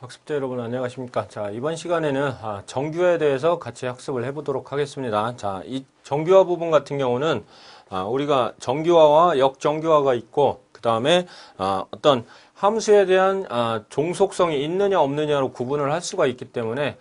학습자 여러분 안녕하십니까 자 이번 시간에는 아, 정규화에 대해서 같이 학습을 해보도록 하겠습니다 자 이 정규화 부분 같은 경우는 아, 우리가 정규화와 역정규화가 있고 그 다음에 아, 어떤 함수에 대한 종속성이 있느냐 없느냐로 구분을 할 수가 있기 때문에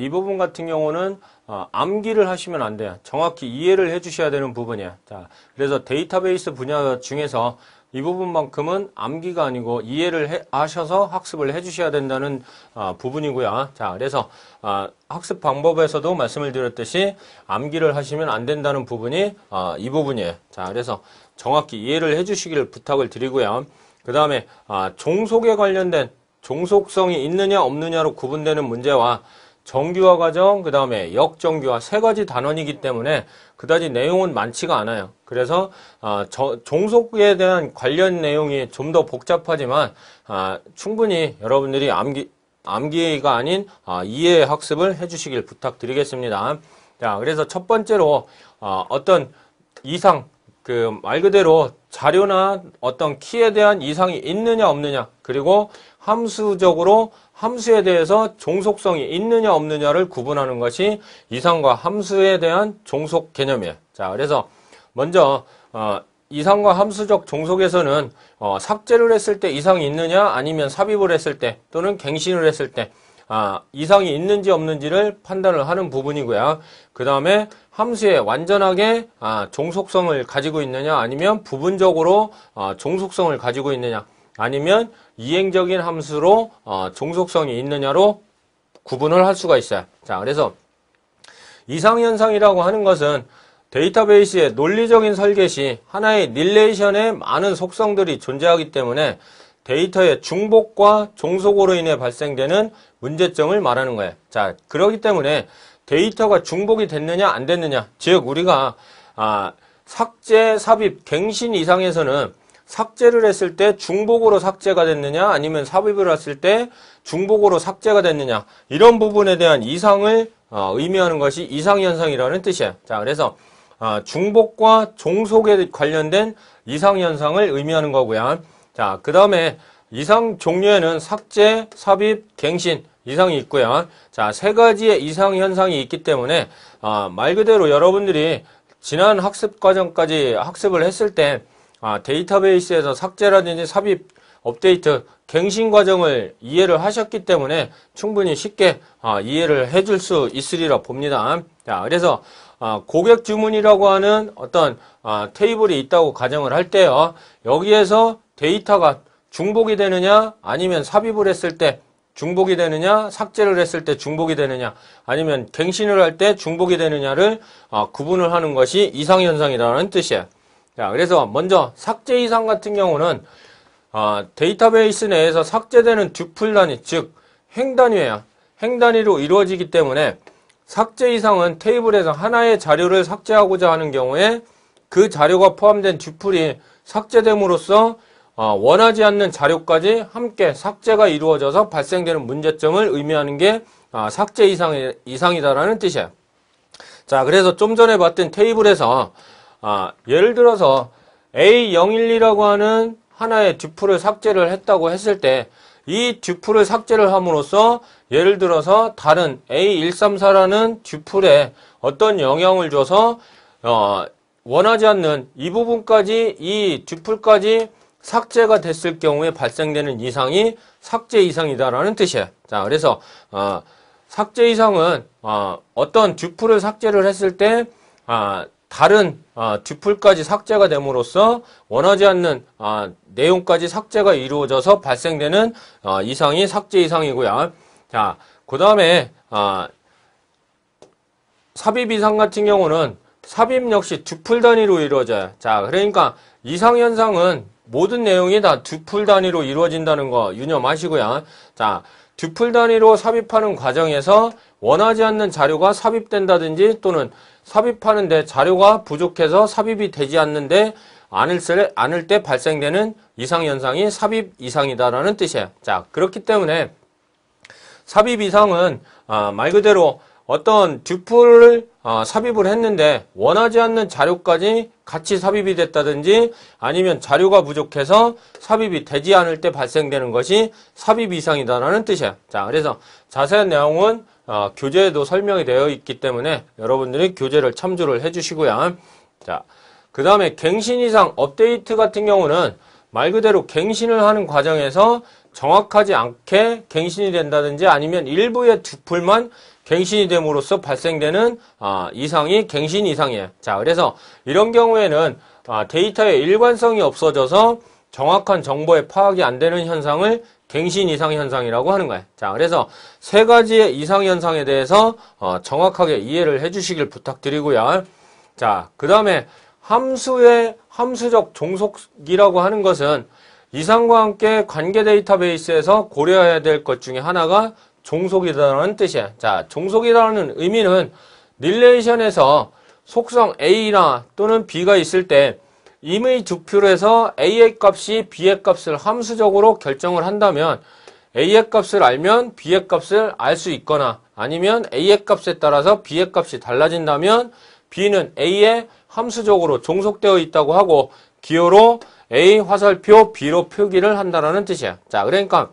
이 부분 같은 경우는 암기를 하시면 안 돼요 정확히 이해를 해 주셔야 되는 부분이야 자 그래서 데이터베이스 분야 중에서 이 부분만큼은 암기가 아니고 이해를 해, 하셔서 학습을 해주셔야 된다는 아, 부분이고요. 자, 그래서 아, 학습 방법에서도 말씀을 드렸듯이 암기를 하시면 안 된다는 부분이 아, 이 부분이에요. 자, 그래서 정확히 이해를 해주시기를 부탁을 드리고요. 그 다음에 아, 종속에 관련된 종속성이 있느냐 없느냐로 구분되는 문제와 정규화 과정, 그 다음에 역정규화 세 가지 단원이기 때문에 그다지 내용은 많지가 않아요. 그래서 어, 저, 종속에 대한 관련 내용이 좀 더 복잡하지만 어, 충분히 여러분들이 암기, 암기가 아닌 어, 이해 의 학습을 해주시길 부탁드리겠습니다. 자, 그래서 첫 번째로 어, 어떤 이상, 그 말 그대로 자료나 어떤 키에 대한 이상이 있느냐 없느냐 그리고 함수적으로 함수에 대해서 종속성이 있느냐 없느냐를 구분하는 것이 이상과 함수에 대한 종속 개념이에요. 자, 그래서 먼저 어, 이상과 함수적 종속에서는 어, 삭제를 했을 때 이상이 있느냐 아니면 삽입을 했을 때 또는 갱신을 했을 때 아, 이상이 있는지 없는지를 판단을 하는 부분이고요. 그 다음에 함수에 완전하게 아, 종속성을 가지고 있느냐 아니면 부분적으로 아, 종속성을 가지고 있느냐 아니면 이행적인 함수로 어, 종속성이 있느냐로 구분을 할 수가 있어요. 자, 그래서 이상현상이라고 하는 것은 데이터베이스의 논리적인 설계 시 하나의 릴레이션에 많은 속성들이 존재하기 때문에 데이터의 중복과 종속으로 인해 발생되는 문제점을 말하는 거예요. 자, 그러기 때문에 데이터가 중복이 됐느냐 안 됐느냐 즉 우리가 아, 삭제, 삽입, 갱신 이상에서는 삭제를 했을 때 중복으로 삭제가 됐느냐 아니면 삽입을 했을 때 중복으로 삭제가 됐느냐 이런 부분에 대한 이상을 어, 의미하는 것이 이상현상이라는 뜻이에요. 자 그래서 어, 중복과 종속에 관련된 이상현상을 의미하는 거고요. 자그 다음에 이상 종류에는 삭제, 삽입, 갱신 이상이 있고요. 자세 가지의 이상현상이 있기 때문에 어, 말 그대로 여러분들이 지난 학습 과정까지 학습을 했을 때 아, 데이터베이스에서 삭제라든지 삽입, 업데이트, 갱신 과정을 이해를 하셨기 때문에 충분히 쉽게 아, 이해를 해줄 수 있으리라 봅니다. 자, 그래서 아, 고객 주문이라고 하는 어떤 아, 테이블이 있다고 가정을 할 때요. 여기에서 데이터가 중복이 되느냐 아니면 삽입을 했을 때 중복이 되느냐 삭제를 했을 때 중복이 되느냐 아니면 갱신을 할 때 중복이 되느냐를 아, 구분을 하는 것이 이상현상이라는 뜻이에요. 자, 그래서 먼저 삭제 이상 같은 경우는 어, 데이터베이스 내에서 삭제되는 듀플 단위, 즉 행단위예요. 행단위로 이루어지기 때문에 삭제 이상은 테이블에서 하나의 자료를 삭제하고자 하는 경우에 그 자료가 포함된 듀플이 삭제됨으로써 어, 원하지 않는 자료까지 함께 삭제가 이루어져서 발생되는 문제점을 의미하는 게 아, 삭제 이상, 이상이다라는 뜻이에요. 자, 그래서 좀 전에 봤던 테이블에서 아, 예를 들어서 A012라고 하는 하나의 듀프를 삭제를 했다고 했을 때이 듀프를 삭제를 함으로써 예를 들어서 다른 A134라는 듀플에 어떤 영향을 줘서 어, 원하지 않는 이 부분까지 이 듀플까지 삭제가 됐을 경우에 발생되는 이상이 삭제 이상이다라는 뜻이에요. 자, 그래서 어, 삭제 이상은 어, 떤 듀플을 삭제를 했을 때 아, 다른 아, 듀플까지 삭제가 됨으로써 원하지 않는 아, 내용까지 삭제가 이루어져서 발생되는 아, 이상이 삭제 이상이고요. 자, 그 다음에 아, 삽입 이상 같은 경우는 삽입 역시 듀플 단위로 이루어져요. 자, 그러니까 이상 현상은 모든 내용이 다 듀플 단위로 이루어진다는 거 유념하시고요. 자, 듀플 단위로 삽입하는 과정에서 원하지 않는 자료가 삽입된다든지 또는 삽입하는데 자료가 부족해서 삽입이 되지 않는데 않을 때, 않을 때 발생되는 이상현상이 삽입 이상이다라는 뜻이에요. 자, 그렇기 때문에 삽입 이상은 아, 말 그대로 어떤 듀플을 아, 삽입을 했는데 원하지 않는 자료까지 같이 삽입이 됐다든지 아니면 자료가 부족해서 삽입이 되지 않을 때 발생되는 것이 삽입 이상이다라는 뜻이에요. 자, 그래서 자세한 내용은 어, 교재에도 설명이 되어 있기 때문에 여러분들이 교재를 참조를 해주시고요. 자, 그 다음에 갱신 이상 업데이트 같은 경우는 말 그대로 갱신을 하는 과정에서 정확하지 않게 갱신이 된다든지 아니면 일부의 두풀만 갱신이 됨으로써 발생되는 아, 이상이 갱신 이상이에요. 자, 그래서 이런 경우에는 아, 데이터의 일관성이 없어져서 정확한 정보의 파악이 안 되는 현상을 갱신 이상 현상이라고 하는 거예요. 자, 그래서 세 가지의 이상 현상에 대해서 어, 정확하게 이해를 해주시길 부탁드리고요. 자, 그 다음에 함수의 함수적 종속이라고 하는 것은 이상과 함께 관계 데이터베이스에서 고려해야 될 것 중에 하나가 종속이라는 뜻이에요. 자, 종속이라는 의미는 릴레이션에서 속성 A나 또는 B가 있을 때 임의 득표에서 로 A의 값이 B의 값을 함수적으로 결정을 한다면 A의 값을 알면 B의 값을 알 수 있거나 아니면 A의 값에 따라서 B의 값이 달라진다면 B는 A에 함수적으로 종속되어 있다고 하고 기호로 A 화살표 B로 표기를 한다는 뜻이에요. 자, 그러니까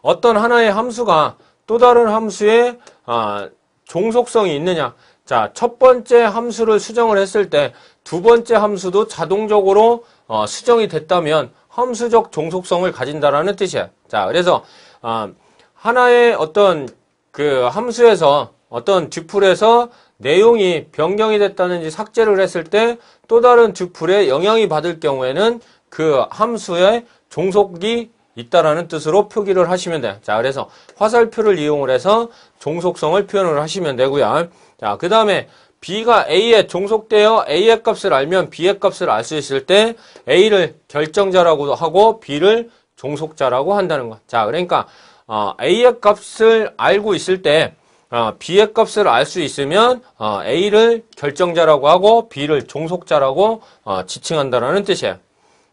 어떤 하나의 함수가 또 다른 함수의 아, 종속성이 있느냐. 자, 첫 번째 함수를 수정을 했을 때두 번째 함수도 자동적으로 어, 수정이 됐다면 함수적 종속성을 가진다라는 뜻이야. 자, 그래서 어, 하나의 어떤 그 함수에서 어떤 듀플에서 내용이 변경이 됐다는지 삭제를 했을 때 또 다른 듀플에 영향이 받을 경우에는 그 함수의 종속이 있다라는 뜻으로 표기를 하시면 돼요. 자, 그래서 화살표를 이용을 해서 종속성을 표현을 하시면 되고요. 자, 그 다음에 B가 A에 종속되어 A의 값을 알면 B의 값을 알 수 있을 때 A를 결정자라고 하고 B를 종속자라고 한다는 것. 자, 그러니까 어, A의 값을 알고 있을 때 어, B의 값을 알 수 있으면 어, A를 결정자라고 하고 B를 종속자라고 어, 지칭한다는 뜻이에요.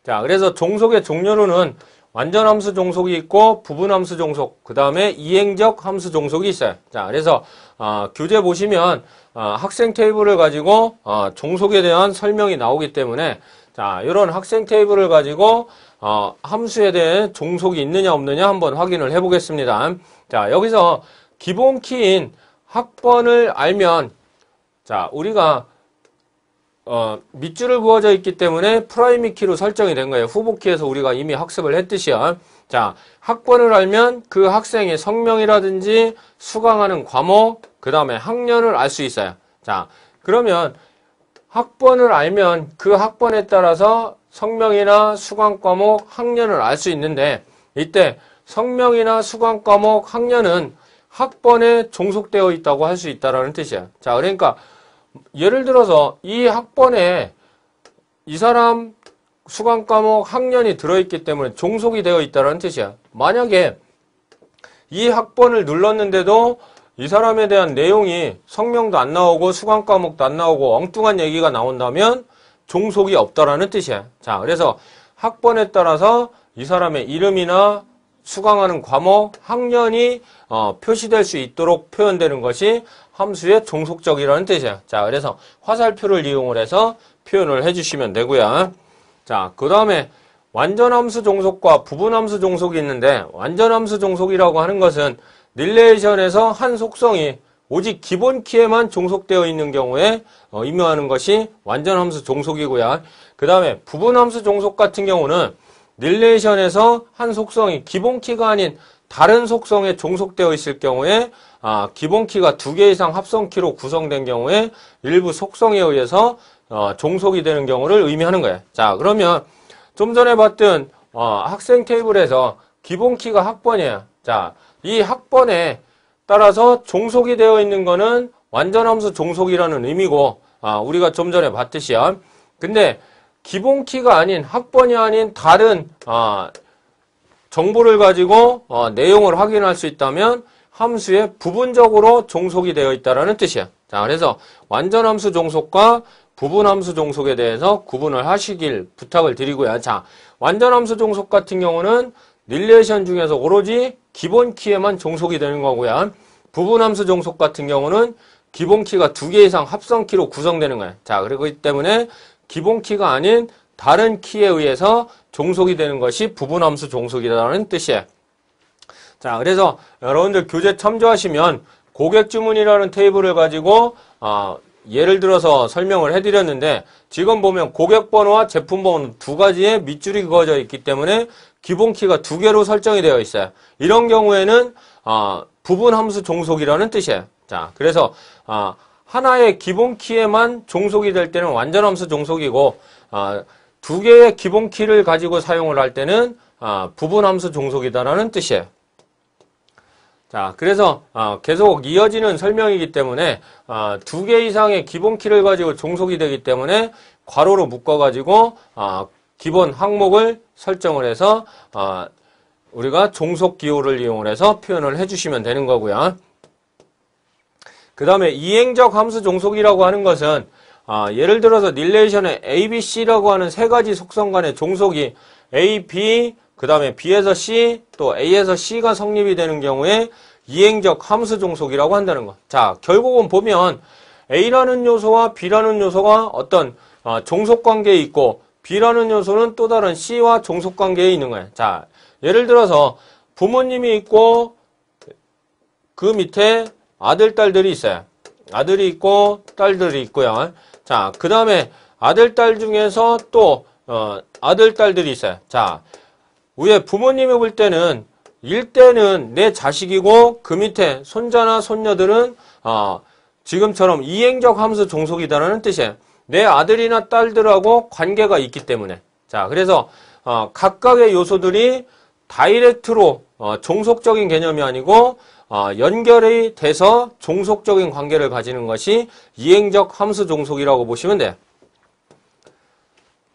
자, 그래서 종속의 종료로는 완전 함수 종속이 있고 부분 함수 종속, 그 다음에 이행적 함수 종속이 있어요. 자, 그래서 어, 교재 보시면 어, 학생 테이블을 가지고 어, 종속에 대한 설명이 나오기 때문에 자, 이런 학생 테이블을 가지고 어, 함수에 대해 종속이 있느냐 없느냐 한번 확인을 해보겠습니다. 자, 여기서 기본 키인 학번을 알면 자, 우리가 어, 밑줄을 그어져 있기 때문에 프라이미 키로 설정이 된 거예요. 후보 키에서 우리가 이미 학습을 했듯이요. 자, 학번을 알면 그 학생의 성명이라든지 수강하는 과목, 그 다음에 학년을 알 수 있어요. 자, 그러면 학번을 알면 그 학번에 따라서 성명이나 수강 과목, 학년을 알 수 있는데 이때 성명이나 수강 과목, 학년은 학번에 종속되어 있다고 할 수 있다라는 뜻이야. 자, 그러니까 예를 들어서 이 학번에 이 사람 수강 과목 학년이 들어있기 때문에 종속이 되어 있다는 뜻이야. 만약에 이 학번을 눌렀는데도 이 사람에 대한 내용이 성명도 안 나오고 수강 과목도 안 나오고 엉뚱한 얘기가 나온다면 종속이 없다라는 뜻이야. 자, 그래서 학번에 따라서 이 사람의 이름이나 수강하는 과목, 학년이 어, 표시될 수 있도록 표현되는 것이 함수의 종속적이라는 뜻이에요. 자, 그래서 화살표를 이용을 해서 표현을 해주시면 되고요. 자, 그 다음에 완전함수 종속과 부분함수 종속이 있는데 완전함수 종속이라고 하는 것은 릴레이션에서 한 속성이 오직 기본 키에만 종속되어 있는 경우에 어, 임하는 것이 완전함수 종속이고요. 그 다음에 부분함수 종속 같은 경우는 릴레이션에서 한 속성이 기본 키가 아닌 다른 속성에 종속되어 있을 경우에 아, 기본키가 두 개 이상 합성키로 구성된 경우에 일부 속성에 의해서 어, 종속이 되는 경우를 의미하는 거예요. 자, 그러면 좀 전에 봤던 어, 학생 테이블에서 기본키가 학번이에요. 자, 이 학번에 따라서 종속이 되어 있는 거는 완전함수 종속이라는 의미고 아, 우리가 좀 전에 봤듯이요. 근데 기본키가 아닌 학번이 아닌 다른 아, 정보를 가지고 어, 내용을 확인할 수 있다면 함수에 부분적으로 종속이 되어 있다는 뜻이야. 자, 그래서 완전 함수 종속과 부분 함수 종속에 대해서 구분을 하시길 부탁을 드리고요. 자, 완전 함수 종속 같은 경우는 릴레이션 중에서 오로지 기본 키에만 종속이 되는 거고요. 부분 함수 종속 같은 경우는 기본 키가 두 개 이상 합성 키로 구성되는 거예요. 자, 그렇기 때문에 기본 키가 아닌 다른 키에 의해서 종속이 되는 것이 부분 함수 종속이라는 뜻이에요. 자, 그래서 여러분들 교재 참조하시면 고객 주문이라는 테이블을 가지고 어, 예를 들어서 설명을 해드렸는데 지금 보면 고객 번호와 제품 번호 두 가지의 밑줄이 그어져 있기 때문에 기본 키가 두 개로 설정이 되어 있어요. 이런 경우에는 어, 부분 함수 종속이라는 뜻이에요. 자, 그래서 어, 하나의 기본 키에만 종속이 될 때는 완전 함수 종속이고 어, 두 개의 기본 키를 가지고 사용을 할 때는 어, 부분 함수 종속이다라는 뜻이에요. 자, 그래서 어, 계속 이어지는 설명이기 때문에 어, 두 개 이상의 기본 키를 가지고 종속이 되기 때문에 괄호로 묶어가지고 어, 기본 항목을 설정을 해서 우리가 종속 기호를 이용해서 표현을 해주시면 되는 거고요. 그 다음에 이행적 함수 종속이라고 하는 것은 예를 들어서 릴레이션의 ABC라고 하는 세 가지 속성 간의 종속이 A, B, 그 다음에 B에서 C 또 A에서 C가 성립이 되는 경우에 이행적 함수 종속이라고 한다는 것. 자 결국은 보면 A라는 요소와 B라는 요소가 어떤 어, 종속관계에 있고 B라는 요소는 또 다른 C와 종속관계에 있는 거예요. 자 예를 들어서 부모님이 있고 그 밑에 아들, 딸들이 있어요. 아들이 있고 딸들이 있고요. 자, 그 다음에 아들, 딸 중에서 또 어, 아들, 딸들이 있어요. 자, 위에 부모님이 볼 때는 일대는 내 자식이고 그 밑에 손자나 손녀들은 어, 지금처럼 이행적 함수 종속이다라는 뜻이에요. 내 아들이나 딸들하고 관계가 있기 때문에 자 그래서 어, 각각의 요소들이 다이렉트로 어, 종속적인 개념이 아니고 어, 연결이 돼서 종속적인 관계를 가지는 것이 이행적 함수 종속이라고 보시면 돼요.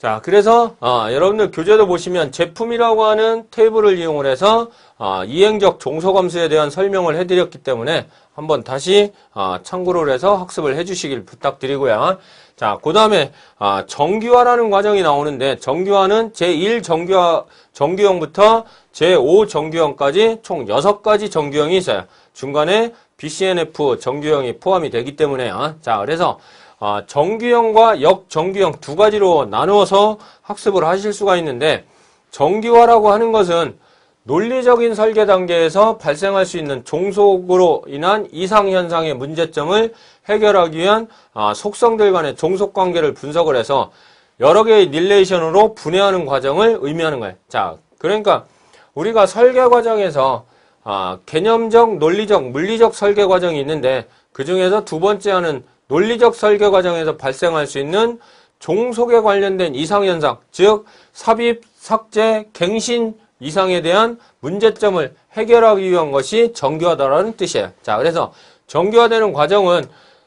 자, 그래서 어, 여러분들 교재도 보시면 제품이라고 하는 테이블을 이용을 해서 어, 이행적 종소감수에 대한 설명을 해드렸기 때문에 한번 다시 어, 참고를 해서 학습을 해주시길 부탁드리고요. 자, 그 다음에 어, 정규화라는 과정이 나오는데 정규화는 제1정규화 정규형부터 제5정규형까지 총 6가지 정규형이 있어요. 중간에 BCNF 정규형이 포함이 되기 때문에요. 자, 그래서 아, 정규형과 역정규형 두 가지로 나누어서 학습을 하실 수가 있는데 정규화라고 하는 것은 논리적인 설계 단계에서 발생할 수 있는 종속으로 인한 이상현상의 문제점을 해결하기 위한 아, 속성들 간의 종속관계를 분석을 해서 여러 개의 릴레이션으로 분해하는 과정을 의미하는 거예요. 자, 그러니까 우리가 설계 과정에서 아, 개념적, 논리적, 물리적 설계 과정이 있는데 그 중에서 두 번째 하는 논리적 설계 과정에서 발생할 수 있는 종속에 관련된 이상현상, 즉 삽입, 삭제, 갱신 이상에 대한 문제점을 해결하기 위한 것이 정교하다라는 뜻이에요. 자, 그래서 정교화되는 과정은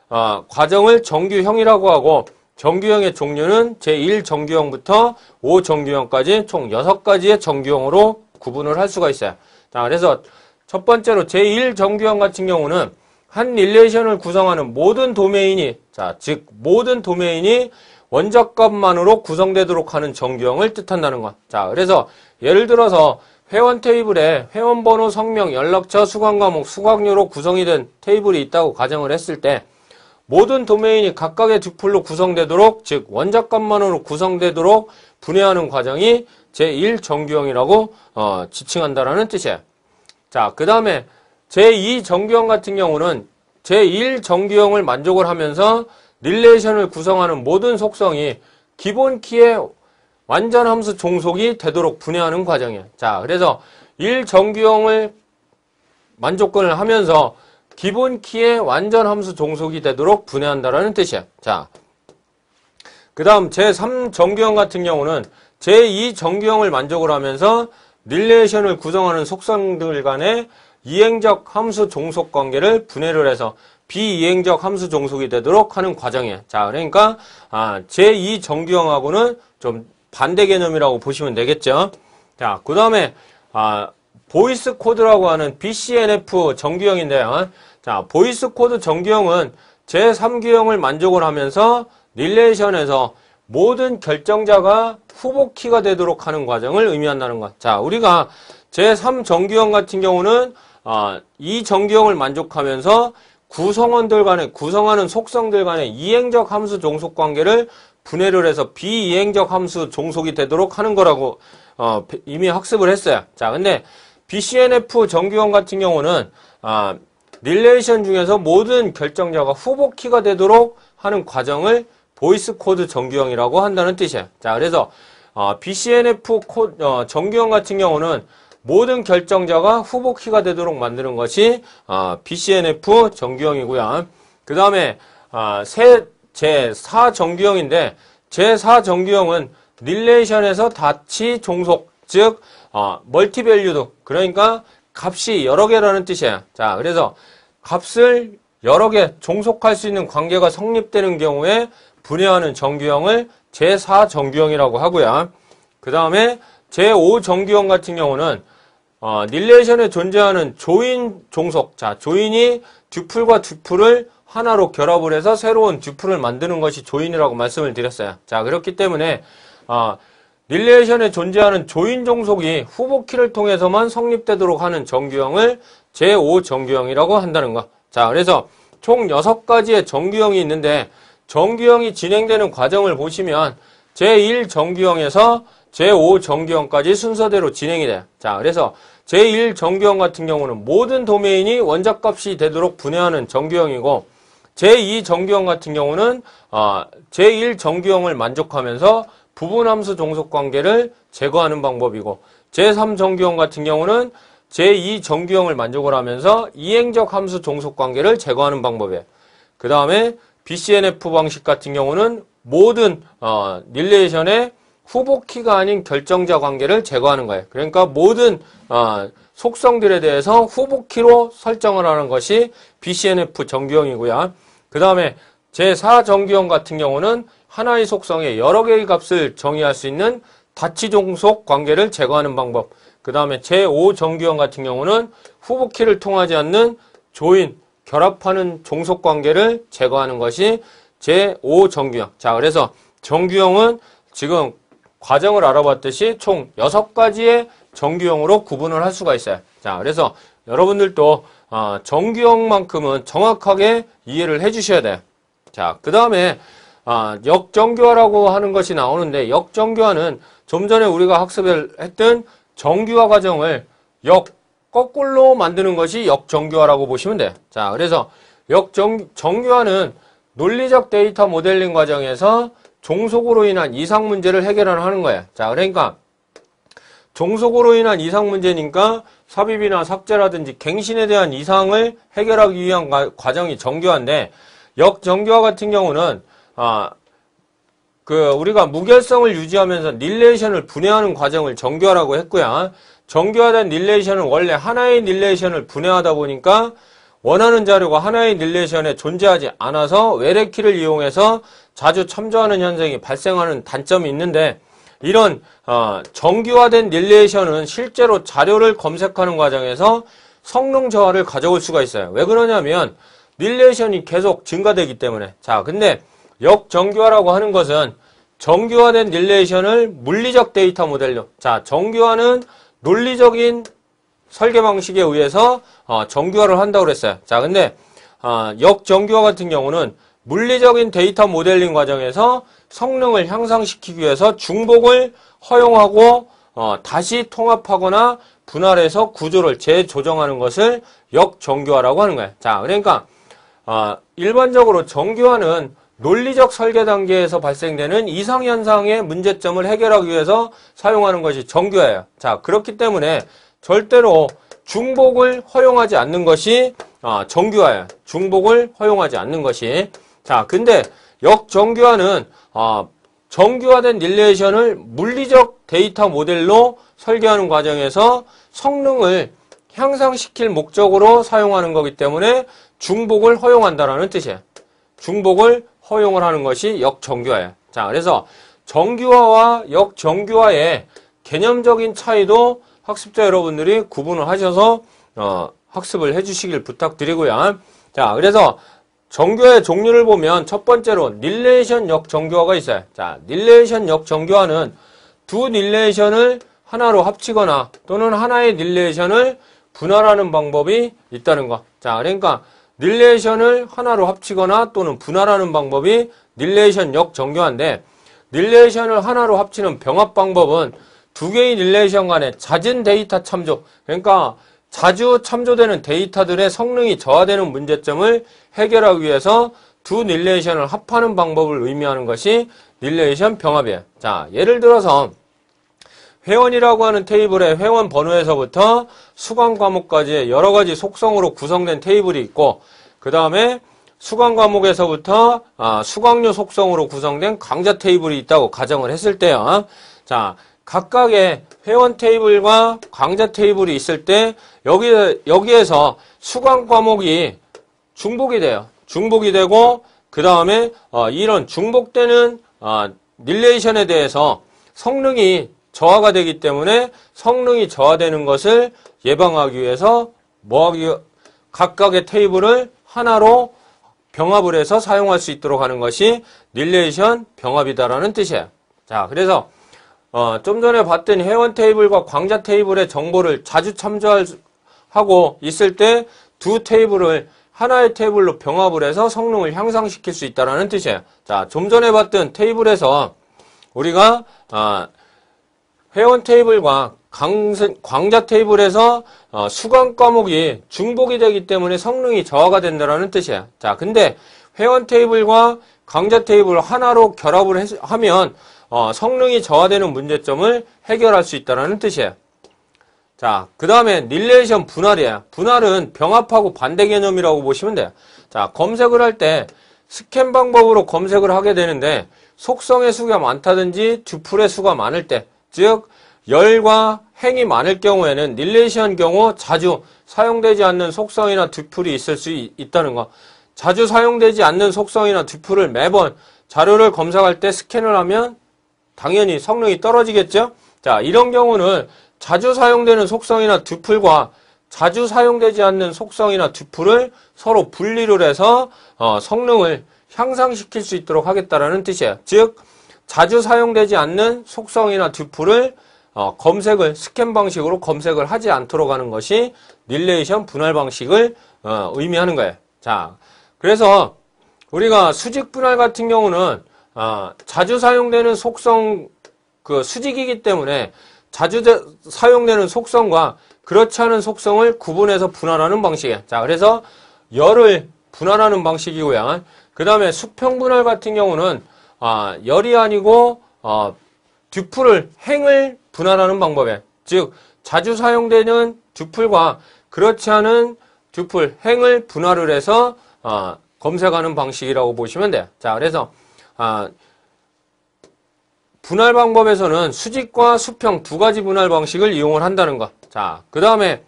어, 과정을 정규형이라고 하고 정규형의 종류는 제1정규형부터 5정규형까지 총 6가지의 정규형으로 구분을 할 수가 있어요. 자, 그래서 첫 번째로 제1정규형 같은 경우는 한 릴레이션을 구성하는 모든 도메인이 자, 즉 모든 도메인이 원작값만으로 구성되도록 하는 정규형을 뜻한다는 것. 자, 그래서 예를 들어서 회원 테이블에 회원 번호, 성명, 연락처, 수강 과목, 수강료로 구성이 된 테이블이 있다고 가정을 했을 때 모든 도메인이 각각의 득풀로 구성되도록 즉 원작값만으로 구성되도록 분해하는 과정이 제1정규형이라고 어, 지칭한다라는 뜻이에요. 자, 그 다음에 제2정규형 같은 경우는 제1정규형을 만족을 하면서 릴레이션을 구성하는 모든 속성이 기본 키의 완전 함수 종속이 되도록 분해하는 과정이에요. 자, 그래서 1정규형을 만족근을 하면서 기본 키의 완전 함수 종속이 되도록 분해한다는 뜻이에요. 자, 그 다음 제3정규형 같은 경우는 제2정규형을 만족을 하면서 릴레이션을 구성하는 속성들 간의 이행적 함수 종속 관계를 분해를 해서 비이행적 함수 종속이 되도록 하는 과정이에요. 자, 그러니까 아, 제2 정규형하고는 좀 반대 개념이라고 보시면 되겠죠. 자, 그 다음에 아, 보이스 코드라고 하는 BCNF 정규형인데요. 자, 보이스 코드 정규형은 제3규형을 만족을 하면서 릴레이션에서 모든 결정자가 후보키가 되도록 하는 과정을 의미한다는 것. 자, 우리가 제3정규형 같은 경우는 아, 이정규형을 만족하면서 구성원들 간의 구성하는 속성들 간의 이행적 함수 종속 관계를 분해를 해서 비이행적 함수 종속이 되도록 하는 거라고 어, 이미 학습을 했어요. 자, 근데 BCNF 정규형 같은 경우는 아, 릴레이션 중에서 모든 결정자가 후보 키가 되도록 하는 과정을 보이스 코드 정규형이라고 한다는 뜻이에요. 자, 그래서 어, BCNF 코, 어, 정규형 같은 경우는 모든 결정자가 후보키가 되도록 만드는 것이 아, BCNF 정규형이고요. 그 다음에 아, 제4정규형인데 제4정규형은 릴레이션에서 다치 종속 즉 아, 멀티밸류도 그러니까 값이 여러 개라는 뜻이에요. 자 그래서 값을 여러 개 종속할 수 있는 관계가 성립되는 경우에 분해하는 정규형을 제4정규형이라고 하고요. 그 다음에 제5정규형 같은 경우는 어, 릴레이션에 존재하는 조인 종속. 자, 조인이 듀플과 듀플을 하나로 결합을 해서 새로운 듀플을 만드는 것이 조인이라고 말씀을 드렸어요. 자, 그렇기 때문에 어, 릴레이션에 존재하는 조인 종속이 후보키를 통해서만 성립되도록 하는 정규형을 제5정규형이라고 한다는 거. 자, 그래서 총 6가지의 정규형이 있는데 정규형이 진행되는 과정을 보시면 제1정규형에서 제5정규형까지 순서대로 진행이 돼요. 자, 그래서 제1정규형 같은 경우는 모든 도메인이 원자값이 되도록 분해하는 정규형이고 제2정규형 같은 경우는 어, 제1정규형을 만족하면서 부분함수 종속관계를 제거하는 방법이고 제3정규형 같은 경우는 제2정규형을 만족을 하면서 이행적 함수 종속관계를 제거하는 방법이에요. 그 다음에 BCNF 방식 같은 경우는 모든 어, 릴레이션의 후보키가 아닌 결정자 관계를 제거하는 거예요. 그러니까 모든 어, 속성들에 대해서 후보키로 설정을 하는 것이 BCNF 정규형이고요. 그 다음에 제4정규형 같은 경우는 하나의 속성에 여러 개의 값을 정의할 수 있는 다치종속 관계를 제거하는 방법. 그 다음에 제5정규형 같은 경우는 후보키를 통하지 않는 조인, 결합하는 종속 관계를 제거하는 것이 제5정규형. 자, 그래서 정규형은 지금 과정을 알아봤듯이 총 6가지의 정규형으로 구분을 할 수가 있어요. 자, 그래서 여러분들도 어, 정규형만큼은 정확하게 이해를 해주셔야 돼요. 자, 그 다음에 어, 역정규화라고 하는 것이 나오는데 역정규화는 좀 전에 우리가 학습을 했던 정규화 과정을 역 거꾸로 만드는 것이 역정규화라고 보시면 돼요. 자, 그래서 역정 정규화는 논리적 데이터 모델링 과정에서 종속으로 인한 이상 문제를 해결하는 거야. 자, 그러니까 종속으로 인한 이상 문제니까 삽입이나 삭제라든지 갱신에 대한 이상을 해결하기 위한 과정이 정교한데 역정교화 같은 경우는 아, 그 우리가 무결성을 유지하면서 릴레이션을 분해하는 과정을 정교화라고 했고요. 정교화된 릴레이션은 원래 하나의 릴레이션을 분해하다 보니까 원하는 자료가 하나의 릴레이션에 존재하지 않아서 외래키를 이용해서 자주 참조하는 현상이 발생하는 단점이 있는데 이런 어, 정규화된 릴레이션은 실제로 자료를 검색하는 과정에서 성능 저하를 가져올 수가 있어요. 왜 그러냐면 릴레이션이 계속 증가되기 때문에 자 근데 역정규화라고 하는 것은 정규화된 릴레이션을 물리적 데이터 모델로 자 정규화는 논리적인 설계 방식에 의해서 어, 정규화를 한다고 그랬어요. 자 근데 어, 역정규화 같은 경우는 물리적인 데이터 모델링 과정에서 성능을 향상시키기 위해서 중복을 허용하고 어, 다시 통합하거나 분할해서 구조를 재조정하는 것을 역정교화라고 하는 거예요. 자, 그러니까 어, 일반적으로 정교화는 논리적 설계 단계에서 발생되는 이상현상의 문제점을 해결하기 위해서 사용하는 것이 정교화예요. 자, 그렇기 때문에 절대로 중복을 허용하지 않는 것이 어, 정교화예요. 중복을 허용하지 않는 것이 자, 근데 역정규화는 아, 정규화된 릴레이션을 물리적 데이터 모델로 설계하는 과정에서 성능을 향상시킬 목적으로 사용하는 거기 때문에 중복을 허용한다라는 뜻이에요. 중복을 허용을 하는 것이 역정규화예요. 자, 그래서 정규화와 역정규화의 개념적인 차이도 학습자 여러분들이 구분을 하셔서 어, 학습을 해주시길 부탁드리고요. 자, 그래서 정교의 종류를 보면 첫 번째로 릴레이션역 정교화가 있어요. 자, 릴레이션역 정교화는 두 릴레이션을 하나로 합치거나 또는 하나의 릴레이션을 분할하는 방법이 있다는 거. 자, 그러니까 릴레이션을 하나로 합치거나 또는 분할하는 방법이 릴레이션역 정교화인데 릴레이션을 하나로 합치는 병합 방법은 두 개의 릴레이션 간의 잦은 데이터 참조. 그러니까 자주 참조되는 데이터들의 성능이 저하되는 문제점을 해결하기 위해서 두 릴레이션을 합하는 방법을 의미하는 것이 릴레이션 병합이에요. 자, 예를 들어서 회원이라고 하는 테이블의 회원 번호에서부터 수강 과목까지의 여러 가지 속성으로 구성된 테이블이 있고 그 다음에 수강 과목에서부터 아, 수강료 속성으로 구성된 강좌 테이블이 있다고 가정을 했을 때요. 자, 각각의 회원 테이블과 강좌 테이블이 있을 때 여기, 여기에서 수강 과목이 중복이 돼요. 중복이 되고 그 다음에 어, 이런 중복되는 어, 릴레이션에 대해서 성능이 저하가 되기 때문에 성능이 저하되는 것을 예방하기 위해서 뭐하기 각각의 테이블을 하나로 병합을 해서 사용할 수 있도록 하는 것이 릴레이션 병합이다라는 뜻이에요. 자, 그래서 어, 좀 전에 봤던 회원 테이블과 광자 테이블의 정보를 자주 참조하고 있을 때 두 테이블을 하나의 테이블로 병합을 해서 성능을 향상시킬 수 있다는 뜻이에요. 자, 좀 전에 봤던 테이블에서 우리가 어, 회원 테이블과 광자 테이블에서 어, 수강 과목이 중복이 되기 때문에 성능이 저하가 된다는 뜻이에요. 자, 근데 회원 테이블과 강자 테이블 하나로 결합을 하면 어, 성능이 저하되는 문제점을 해결할 수 있다는 뜻이에요. 자, 그 다음에 릴레이션 분할이에요. 분할은 병합하고 반대 개념이라고 보시면 돼요. 자, 검색을 할 때 스캔 방법으로 검색을 하게 되는데 속성의 수가 많다든지 듀플의 수가 많을 때, 즉 열과 행이 많을 경우에는 릴레이션 경우 자주 사용되지 않는 속성이나 듀플이 있을 수 있다는 거. 자주 사용되지 않는 속성이나 듀플을 매번 자료를 검색할 때 스캔을 하면 당연히 성능이 떨어지겠죠? 자, 이런 경우는 자주 사용되는 속성이나 듀플과 자주 사용되지 않는 속성이나 듀플을 서로 분리를 해서 어, 성능을 향상시킬 수 있도록 하겠다라는 뜻이에요. 즉, 자주 사용되지 않는 속성이나 듀플을 어, 검색을 스캔 방식으로 검색을 하지 않도록 하는 것이 릴레이션 분할 방식을 어, 의미하는 거예요. 자, 그래서 우리가 수직 분할 같은 경우는 아, 자주 사용되는 속성 그 수직이기 때문에 자주 사용되는 속성과 그렇지 않은 속성을 구분해서 분할하는 방식이에요. 자, 그래서 열을 분할하는 방식이고요. 그 다음에 수평분할 같은 경우는 아, 열이 아니고 어, 듀플을 행을 분할하는 방법에 즉 자주 사용되는 듀플과 그렇지 않은 듀플 행을 분할을 해서 어, 검색하는 방식이라고 보시면 돼요. 자, 그래서 아, 분할 방법에서는 수직과 수평 두 가지 분할 방식을 이용을 한다는 것. 자, 그 다음에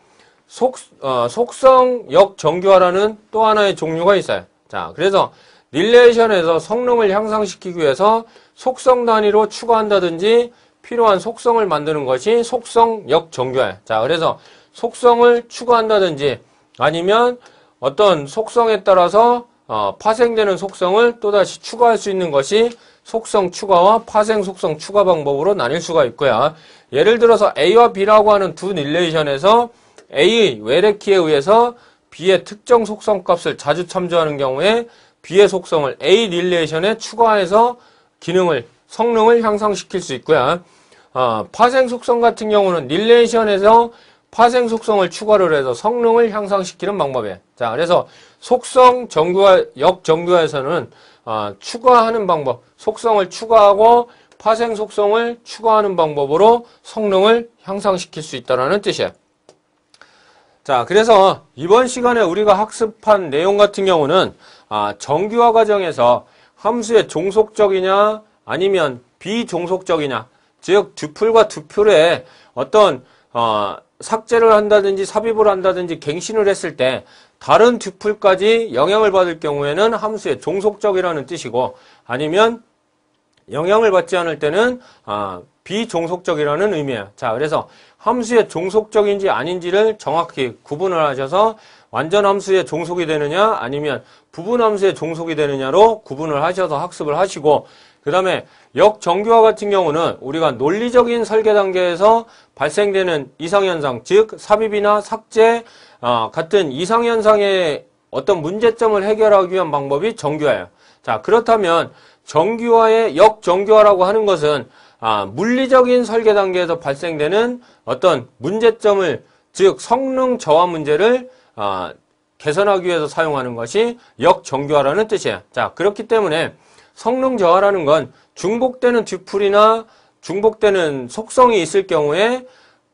속, 어, 속성 역정교화라는 또 하나의 종류가 있어요. 자, 그래서 릴레이션에서 성능을 향상시키기 위해서 속성 단위로 추가한다든지 필요한 속성을 만드는 것이 속성 역정교화. 자, 그래서 속성을 추가한다든지 아니면 어떤 속성에 따라서 어, 파생되는 속성을 또다시 추가할 수 있는 것이 속성 추가와 파생 속성 추가 방법으로 나뉠 수가 있고요. 예를 들어서 A와 B라고 하는 두 릴레이션에서 A의 외래키에 의해서 B의 특정 속성 값을 자주 참조하는 경우에 B의 속성을 A 릴레이션에 추가해서 기능을 성능을 향상시킬 수 있고요. 어, 파생 속성 같은 경우는 릴레이션에서 파생 속성을 추가를 해서 성능을 향상시키는 방법에 자 그래서 속성 정규화역정규화에서는 어, 아, 추가하는 방법, 속성을 추가하고 파생 속성을 추가하는 방법으로 성능을 향상시킬 수 있다는 뜻이에요. 자, 그래서 이번 시간에 우리가 학습한 내용 같은 경우는 아, 정규화 과정에서 함수의 종속적이냐 아니면 비종속적이냐 즉 듀플과 듀플에 어떤 어, 삭제를 한다든지 삽입을 한다든지 갱신을 했을 때 다른 튜플까지 영향을 받을 경우에는 함수의 종속적이라는 뜻이고 아니면 영향을 받지 않을 때는 아, 비종속적이라는 의미예요. 자, 그래서 함수의 종속적인지 아닌지를 정확히 구분을 하셔서 완전 함수의 종속이 되느냐 아니면 부분 함수의 종속이 되느냐로 구분을 하셔서 학습을 하시고 그 다음에 역정규화 같은 경우는 우리가 논리적인 설계 단계에서 발생되는 이상현상 즉 삽입이나 삭제 어, 같은 이상현상의 어떤 문제점을 해결하기 위한 방법이 정교화예요. 자 그렇다면 정교화의 역정교화라고 하는 것은 아, 물리적인 설계 단계에서 발생되는 어떤 문제점을 즉 성능 저하 문제를 아, 개선하기 위해서 사용하는 것이 역정교화라는 뜻이에요. 자 그렇기 때문에 성능 저하라는 건 중복되는 뒤풀이나 중복되는 속성이 있을 경우에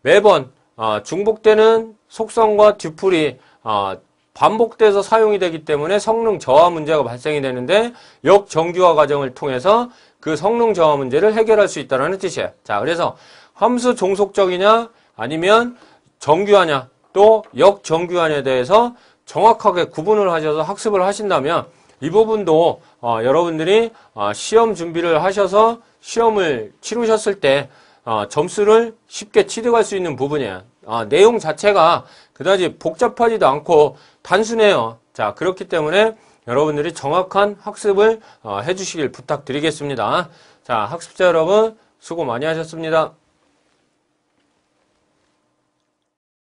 매번 어, 중복되는 속성과 듀플이 어, 반복돼서 사용이 되기 때문에 성능 저하 문제가 발생이 되는데 역정규화 과정을 통해서 그 성능 저하 문제를 해결할 수 있다는 뜻이에요. 자, 그래서 함수 종속적이냐 아니면 정규화냐 또 역정규화냐에 대해서 정확하게 구분을 하셔서 학습을 하신다면 이 부분도 어, 여러분들이 어, 시험 준비를 하셔서 시험을 치르셨을 때 어, 점수를 쉽게 취득할 수 있는 부분이에요. 어, 아, 내용 자체가 그다지 복잡하지도 않고 단순해요. 자 그렇기 때문에 여러분들이 정확한 학습을 어, 해주시길 부탁드리겠습니다. 자 학습자 여러분 수고 많이 하셨습니다.